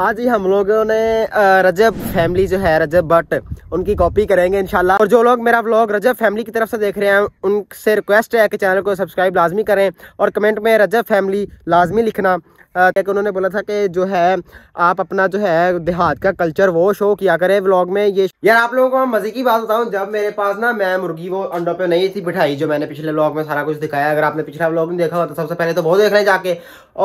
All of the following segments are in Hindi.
आज ही हम लोगों ने रजब फैमिली जो है रजब बट उनकी कॉपी करेंगे इनशाला और जो लोग मेरा व्लॉग रजब फैमिली की तरफ से देख रहे हैं उनसे रिक्वेस्ट है कि चैनल को सब्सक्राइब लाजमी करें और कमेंट में रजब फैमिली लाजमी लिखना तक उन्होंने बोला था कि जो है आप अपना जो है देहात का कल्चर वो शो किया करें व्लॉग में ये यार आप लोगों को मैं मज़े की बात बताऊँ जब मेरे पास ना मैं मुर्गी वो अंडों पे नहीं थी बिठाई जो मैंने पिछले व्लॉग में सारा कुछ दिखाया अगर आपने पिछला व्लॉग नहीं देखा हो तो सबसे पहले तो बहुत देख रहे जाके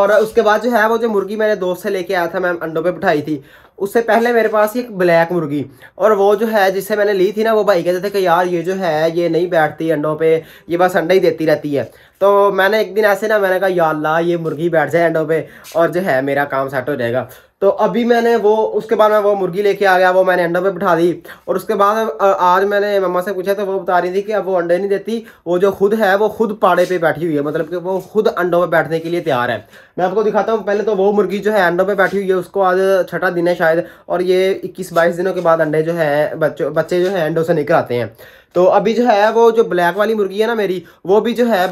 और उसके बाद जो है वो जो मुर्गी मैंने दोस्त से लेके आया था मैं अंडों पर बिठाई थी उससे पहले मेरे पास एक ब्लैक मुर्गी और वो जो है जिससे मैंने ली थी ना वो भाई कहते थे कि यार ये जो है ये नहीं बैठती अंडों पे ये बस अंडा ही देती रहती है तो मैंने एक दिन ऐसे ना मैंने कहा यार ला ये मुर्गी बैठ जाए अंडों पे और जो है मेरा काम सेट हो जाएगा तो अभी मैंने वो उसके बाद मैं वो मुर्गी लेके आ गया वो मैंने अंडों पे बिठा दी और उसके बाद आज मैंने मम्मा से पूछा तो वो बता रही थी कि अब वो अंडे नहीं देती वो जो खुद है वो खुद पाड़े पे बैठी हुई है मतलब कि वो खुद अंडों पे बैठने के लिए तैयार है मैं आपको दिखाता हूँ पहले तो वो मुर्गी जो है अंडों पर बैठी हुई है उसको आज छठा दिन है शायद और ये इक्कीस बाईस दिनों के बाद अंडे जो है बच्चों बच्चे जो है अंडों से निकल आते हैं तो अभी जो है वो जो ब्लैक वाली मुर्गी है ना मेरी वो भी जो है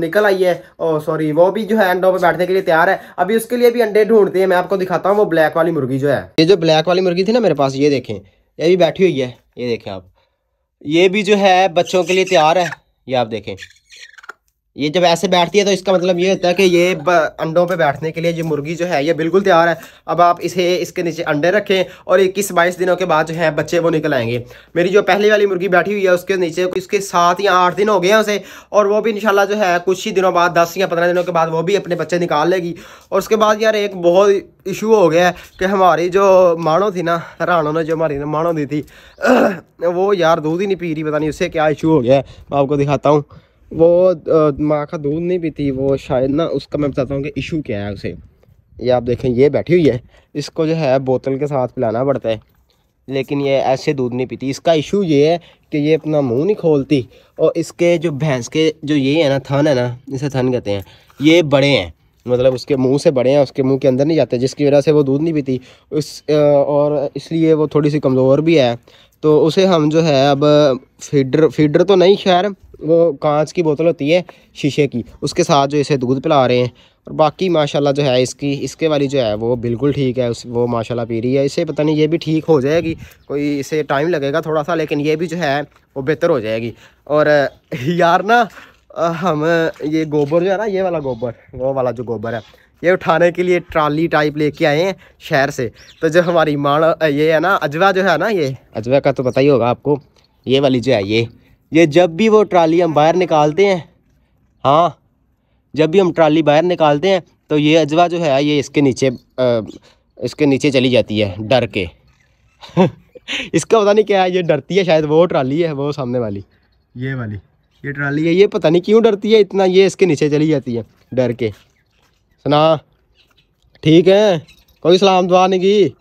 निकल आई है ओ सॉरी वो भी जो है अंडों पर बैठने के लिए तैयार है अभी उसके लिए भी अंडे ढूंढते हैं मैं आपको दिखाता हूँ वो ब्लैक वाली मुर्गी जो है ये जो ब्लैक वाली मुर्गी थी ना मेरे पास ये देखें ये भी बैठी हुई है ये देखें आप ये भी जो है बच्चों के लिए तैयार है ये आप देखें ये जब ऐसे बैठती है तो इसका मतलब ये होता है कि ये अंडों पे बैठने के लिए ये मुर्गी जो है ये बिल्कुल तैयार है अब आप इसे इसके नीचे अंडे रखें और इक्कीस बाईस दिनों के बाद जो है बच्चे वो निकल आएंगे मेरी जो पहली वाली मुर्गी बैठी हुई है उसके नीचे उसके सात या आठ दिन हो गए हैं उसे और वो भी इन जो है कुछ ही दिनों बाद दस या पंद्रह दिनों के बाद वो भी अपने बच्चे निकाल लेगी और उसके बाद यार एक बहुत इशू हो गया है कि हमारी जो माणों थी ना रानो ने जो हमारी माणों दी थी वो यार दूध ही नहीं पी रही पता नहीं उससे क्या इशू हो गया है मैं आपको दिखाता हूँ वो माँ का दूध नहीं पीती वो शायद ना उसका मैं बताता हूँ कि इशू क्या है उसे ये आप देखें ये बैठी हुई है इसको जो है बोतल के साथ पिलाना पड़ता है लेकिन ये ऐसे दूध नहीं पीती इसका इशू ये है कि ये अपना मुंह नहीं खोलती और इसके जो भैंस के जो ये है ना थन है ना इसे थन कहते हैं ये बड़े हैं मतलब उसके मुंह से बड़े हैं उसके मुंह के अंदर नहीं जाते जिसकी वजह से वो दूध नहीं पीती उस और इसलिए वो थोड़ी सी कमज़ोर भी है तो उसे हम जो है अब फीडर फीडर तो नहीं खैर वो कांच की बोतल होती है शीशे की उसके साथ जो इसे दूध पिला रहे हैं और बाकी माशाल्लाह जो है इसकी इसके वाली जो है वो बिल्कुल ठीक है उस वो माशाल्लाह पी रही है इसे पता नहीं ये भी ठीक हो जाएगी कोई इसे टाइम लगेगा थोड़ा सा लेकिन ये भी जो है वो बेहतर हो जाएगी और यार ना हम ये गोबर जो है ना ये वाला गोबर वो वाला जो गोबर है ये उठाने के लिए ट्राली टाइप लेके आए हैं शहर से तो जो हमारी माण ये है ना अजवा जो है ना ये अजवा का तो पता ही होगा आपको ये वाली जो है ये ये जब भी वो ट्राली हम बाहर निकालते हैं हाँ जब भी हम ट्राली बाहर निकालते हैं तो ये अजवा जो है ये इसके नीचे आ, इसके नीचे चली जाती है डर के इसका पता नहीं क्या है ये डरती है शायद वो ट्राली है वो सामने वाली ये वाली ये ट्राली है ये पता नहीं क्यों डरती है इतना ये इसके नीचे चली जाती है डर के सुना ठीक है कोई सलाम दुआ नहीं की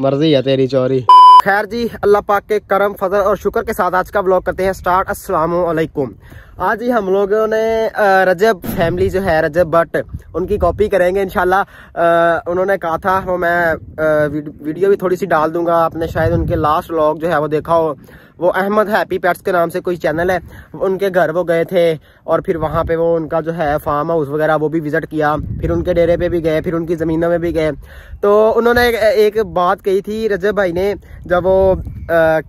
मर्जी है तेरी चोरी खैर जी अल्लाह पाक के करम फजल और शुक्र के साथ आज का ब्लॉग करते हैं स्टार्ट अस्सलाम वालेकुम आज ही हम लोगों ने रजब फैमिली जो है रजब भट्ट उनकी कॉपी करेंगे इनशाला उन्होंने कहा था वो मैं वीडियो भी थोड़ी सी डाल दूंगा आपने शायद उनके लास्ट लॉग जो है वो देखा हो वो अहमद हैप्पी पेट्स के नाम से कोई चैनल है उनके घर वो गए थे और फिर वहाँ पे वो उनका जो है फार्म हाउस वगैरह वो भी विज़िट किया फिर उनके डेरे पे भी गए फिर उनकी ज़मीनों में भी गए तो उन्होंने एक बात कही थी रजब भाई ने जब वो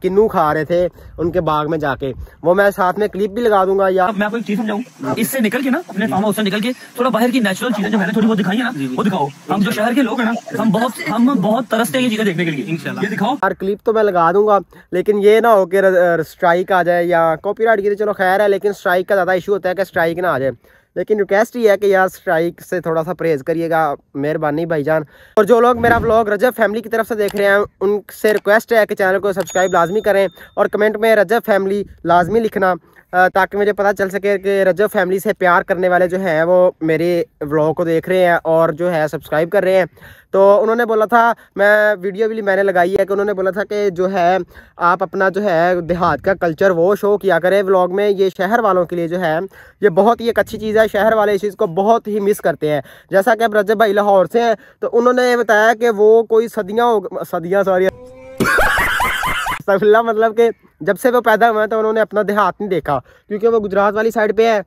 किन्नू खा रहे थे उनके बाग में जाके वो मैं साथ में क्लिप भी लगा दूंगा आप मैं आपको एक चीज समझाऊँ हाँ। इससे निकल के ना अपने फार्म हाउस से निकल के थोड़ा बाहर की नेचुरल चीजें जो मैंने थोड़ी बहुत दिखाई है ना वो दिखाओ हम जो शहर के लोग है ना हम बहुत हम बहुत तरसते हैं ये चीजें देखने के लिए ये दिखाओ हर क्लिप तो मैं लगा दूंगा लेकिन ये ना हो कि स्ट्राइक आ जाए या कॉपीराइट की तो चलो खैर है लेकिन स्ट्राइक का ज़्यादा इशू होता है कि स्ट्राइक ना आ जाए लेकिन रिक्वेस्ट ये है कि यार स्ट्राइक से थोड़ा सा परहेज़ करिएगा मेहरबानी भाईजान और जो लोग मेरा ब्लॉग रजब फैमिली की तरफ से देख रहे हैं उनसे रिक्वेस्ट है कि चैनल को सब्सक्राइब लाजमी करें और कमेंट में रजब फैमिली लाजमी लिखना ताकि मुझे पता चल सके कि रजब फैमिली से प्यार करने वाले जो हैं वो मेरे व्लॉग को देख रहे हैं और जो है सब्सक्राइब कर रहे हैं तो उन्होंने बोला था मैं वीडियो भी मैंने लगाई है कि उन्होंने बोला था कि जो है आप अपना जो है देहात का कल्चर वो शो किया करें व्लॉग में ये शहर वालों के लिए जो है ये बहुत ही एक अच्छी चीज़ है शहर वाले इस चीज़ को बहुत ही मिस करते हैं जैसा कि अब रजब भाई लाहौर से हैं तो उन्होंने बताया कि वो कोई सदियाँ हो सदियाँ सॉरी सफिल्ला मतलब कि जब से वो पैदा हुए तो उन्होंने अपना देहात नहीं देखा क्योंकि वो गुजरात वाली साइड पे है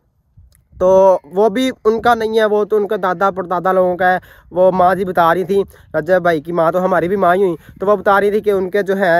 तो वो भी उनका नहीं है वो तो उनका दादा परदादा लोगों का है वो माँ जी बता रही थी रजा भाई की माँ तो हमारी भी माँ ही हुई तो वो बता रही थी कि उनके जो है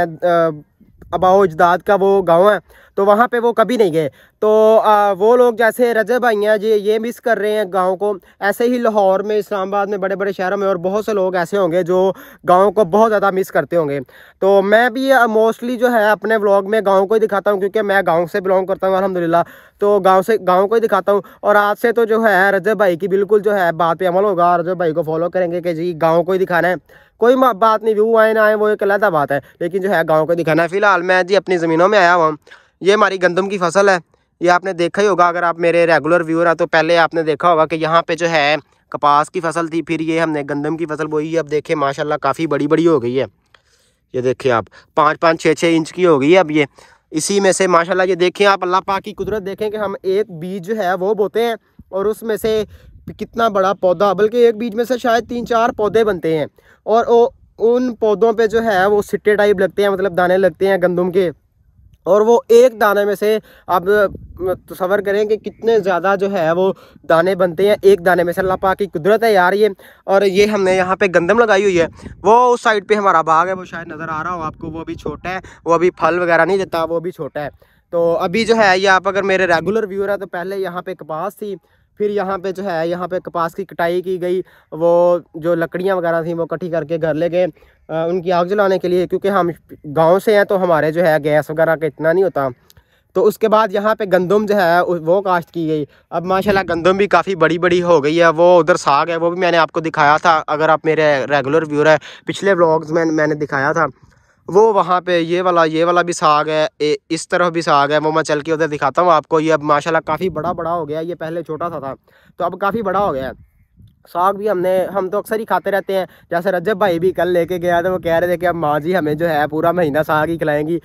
अबाओ अजदाद का वो गाँव है तो वहाँ पे वो कभी नहीं गए तो आ, वो लोग जैसे रजब भाई हैं जी ये मिस कर रहे हैं गाँव को ऐसे ही लाहौर में इस्लामाबाद में बड़े बड़े शहरों में और बहुत से लोग ऐसे होंगे जो गाँव को बहुत ज़्यादा मिस करते होंगे तो मैं भी मोस्टली जो है अपने व्लॉग में गाँव को ही दिखाता हूँ क्योंकि मैं गाँव से बिलोंग करता हूँ अलहमदिल्ला तो गाँव से गाँव को ही दिखाता हूँ और आज से तो जो है रजब भाई की बिल्कुल जो है बात पर अमल होगा रजब भाई को फॉलो करेंगे कि जी गाँव को ही दिखाना है कोई बात नहीं व्यू आए ना आए वो एक अलहदा बात है लेकिन जो है गाँव को दिखाना है फिलहाल मैं जी अपनी ज़मीनों में आया हुआ हूँ ये हमारी गंदम की फसल है ये आपने देखा ही होगा अगर आप मेरे रेगुलर व्यूअर हैं तो पहले आपने देखा होगा कि यहाँ पे जो है कपास की फसल थी फिर ये हमने गंदम की फसल बोई है अब देखे माशाल्लाह काफ़ी बड़ी बड़ी हो गई है ये देखिए आप पाँच पाँच छः छः इंच की हो गई है अब ये इसी में से माशाल्लाह ये देखें आप अल्लाह पाक की कुदरत देखें कि हम एक बीज जो है वो बोते हैं और उसमें से कितना बड़ा पौधा बल्कि एक बीज में से शायद तीन चार पौधे बनते हैं और वो उन पौधों पे जो है वो सिट्टे टाइप लगते हैं मतलब दाने लगते हैं गंदम के और वो एक दाने में से आप तस्वर तो करें कि कितने ज़्यादा जो है वो दाने बनते हैं एक दाने में से अल्लाह पाक की कुदरत है यार ये और ये हमने यहाँ पे गंदम लगाई हुई है वो उस साइड पे हमारा बाग है वो शायद नज़र आ रहा हो आपको वो अभी छोटा है वो अभी फल वगैरह नहीं देता वो अभी छोटा है तो अभी जो है ये आप अगर मेरे रेगुलर व्यूअर हैं तो पहले यहाँ पे कपास थी फिर यहाँ पे जो है यहाँ पे कपास की कटाई की गई वो जो लकड़ियाँ वगैरह थी वो इकट्ठी करके घर ले गए उनकी आग जलाने के लिए क्योंकि हम गाँव से हैं तो हमारे जो है गैस वगैरह का इतना नहीं होता तो उसके बाद यहाँ पे गंदम जो है वो काश्त की गई अब माशाल्लाह गंदम भी काफ़ी बड़ी बड़ी हो गई है वो उधर साग है वो भी मैंने आपको दिखाया था अगर आप मेरे रेगुलर व्यूअर है पिछले ब्लॉग्स में मैंने दिखाया था वो वहाँ पे ये वाला ये वाला भी साग है ए, इस तरफ भी साग है वो मैं चल के उधर दिखाता हूँ आपको ये अब माशाल्लाह काफ़ी बड़ा बड़ा हो गया ये पहले छोटा सा था तो अब काफ़ी बड़ा हो गया है साग भी हमने हम तो अक्सर ही खाते रहते हैं जैसे रजब भाई भी कल लेके गया था तो वो कह रहे थे कि अब माँ जी हमें जो है पूरा महीना साग ही खिलाएंगी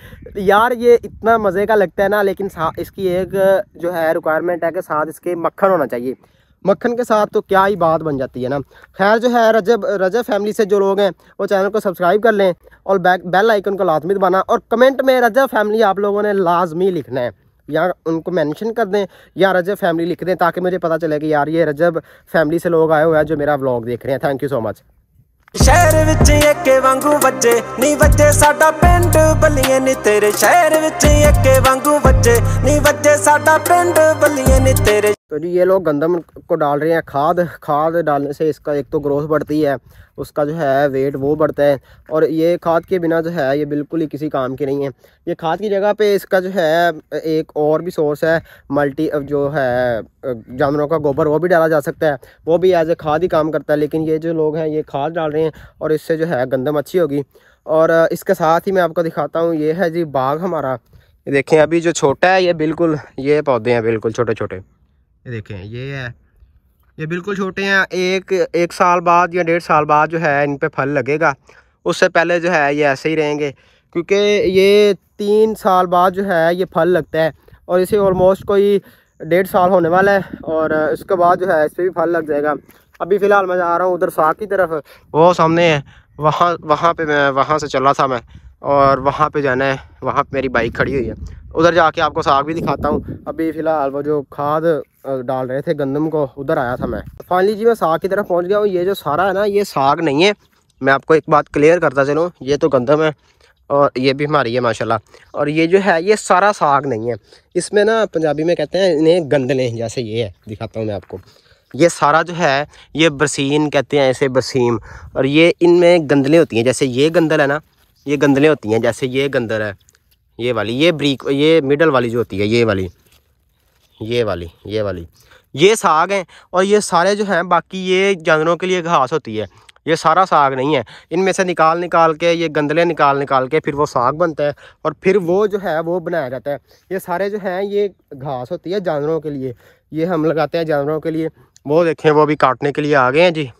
यार ये इतना मज़े का लगता है ना लेकिन इसकी एक जो है रिक्वायरमेंट है कि साथ इसके मक्खन होना चाहिए मक्खन के साथ तो क्या ही बात बन जाती है ना खैर जो है रजब रजब फैमिली से जो लोग हैं वो चैनल को सब्सक्राइब कर लें और बैक बेल आइकन को लाजमी दबाना और कमेंट में रजब फैमिली आप लोगों ने लाजमी लिखना है या उनको मेंशन कर दें या रजब फैमिली लिख दें ताकि मुझे पता चले कि यार ये रजब फैमिली से लोग आए हुए हैं जो मेरा ब्लॉग देख रहे हैं थैंक यू सो मच शहर विच एके वांगू ਵੱਜੇ नी ਵੱਜੇ साडा पिंड बलिए नी तेरे शहर विच एके वांगू ਵੱਜੇ नी ਵੱਜੇ साडा पिंड बलिए नी तेरे तो जी ये लोग गंदम को डाल रहे हैं खाद खाद डालने से इसका एक तो ग्रोथ बढ़ती है उसका जो है वेट वो बढ़ता है और ये खाद के बिना जो है ये बिल्कुल ही किसी काम की नहीं है ये खाद की जगह पे इसका जो है एक और भी सोर्स है मल्टी जो है जानवरों का गोबर वो भी डाला जा सकता है वो भी एज ए खाद ही काम करता है लेकिन ये जो लोग हैं ये खाद डाल रहे हैं और इससे जो है गंदम अच्छी होगी और इसके साथ ही मैं आपको दिखाता हूँ ये है जी बाघ हमारा देखें अभी जो छोटा है ये बिल्कुल ये पौधे हैं बिल्कुल छोटे छोटे ये देखें ये है ये बिल्कुल छोटे हैं एक एक साल बाद या डेढ़ साल बाद जो है इन पर फल लगेगा उससे पहले जो है ये ऐसे ही रहेंगे क्योंकि ये तीन साल बाद जो है ये फल लगता है और इसे ऑलमोस्ट कोई डेढ़ साल होने वाला है और इसके बाद जो है इस पर भी फल लग जाएगा अभी फ़िलहाल मैं जा रहा हूँ उधर साग की तरफ वो सामने है वहाँ वहाँ पे मैं वहाँ से चला था मैं और वहाँ पे जाना है वहाँ पे मेरी बाइक खड़ी हुई है उधर जाके आपको साग भी दिखाता हूँ अभी फ़िलहाल वो जो खाद डाल रहे थे गंदम को उधर आया था मैं फाइनली जी मैं साग की तरफ पहुँच गया हूँ ये जो सारा है ना ये साग नहीं है मैं आपको एक बात क्लियर करता चलूँ ये तो गंदम है और ये भी हमारी है माशाल्लाह और ये जो है ये सारा साग नहीं है इसमें ना पंजाबी में कहते हैं इन्हें गंदले जैसे ये है दिखाता हूँ मैं आपको ये सारा जो है ये बरसीन कहते हैं ऐसे बरसीम और ये इनमें गंदले होती हैं जैसे ये गंदल है ना ये गंदलें होती हैं जैसे ये गंदर है ये वाली ये ब्रीक ये मिडल वाली जो होती है ये वाली ये वाली ये वाली ये साग हैं और ये सारे जो हैं बाकी ये जानवरों के लिए घास होती है ये सारा साग नहीं है इनमें से निकाल निकाल के ये गंदले निकाल निकाल के फिर वो साग बनता है और फिर वो जो है वो बनाया जाता है ये सारे जो हैं ये घास होती है जानवरों के लिए ये हम लगाते हैं जानवरों के लिए वो देखें वो अभी काटने के लिए आ गए हैं जी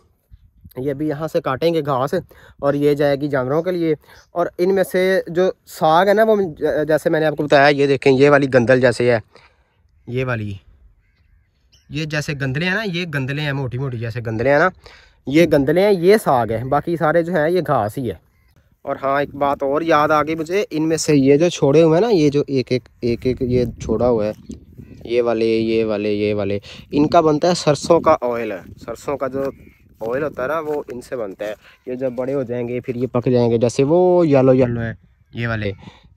ये भी यहाँ से काटेंगे घास और ये जाएगी जानवरों के लिए और इनमें से जो साग है ना वो जैसे मैंने आपको बताया ये देखें ये वाली गंदल जैसे है ये वाली ये जैसे गंदले हैं ना ये गंदले हैं मोटी मोटी जैसे गंदले हैं ना ये गंदले हैं ये साग है बाकी सारे जो हैं ये घास ही है और हाँ एक बात और याद आ गई मुझे इनमें से ये जो छोड़े हुए हैं ना ये जो एक एक एक एक ये छोड़ा हुआ है ये वाले ये वाले ये वाले इनका बनता है सरसों का ऑयल सरसों का जो ऑयल होता है ना वो इनसे बनता है ये जब बड़े हो जाएंगे फिर ये पक जाएंगे जैसे वो येलो येलो है ये वाले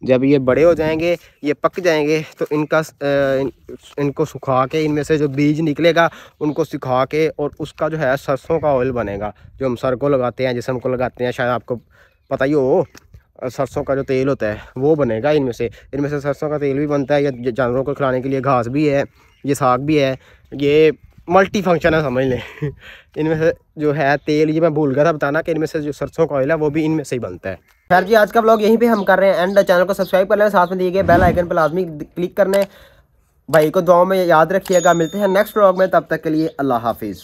जब ये बड़े हो जाएंगे ये पक जाएंगे तो इनका इन, इनको सुखा के इनमें से जो बीज निकलेगा उनको सुखा के और उसका जो है सरसों का ऑयल बनेगा जो हम सर को लगाते हैं जिसम को लगाते हैं शायद आपको पता ही हो सरसों का जो तेल होता है वो बनेगा इनमें से इनमें से सरसों का तेल भी बनता है या जानवरों को खिलाने के लिए घास भी है ये साग भी है ये मल्टी फंक्शन है समझ लें इनमें से जो है तेल ये मैं भूल गया था बताना कि इनमें से जो सरसों का ऑयल है वो भी इनमें से ही बनता है खैर जी आज का ब्लॉग यहीं पे हम कर रहे हैं एंड चैनल को सब्सक्राइब कर लें साथ में दिए गए बेल आइकन पर लाजमी क्लिक करने भाई को दुआओं में याद रखिएगा मिलते हैं नेक्स्ट ब्लॉग में तब तक के लिए अल्लाह हाफिज़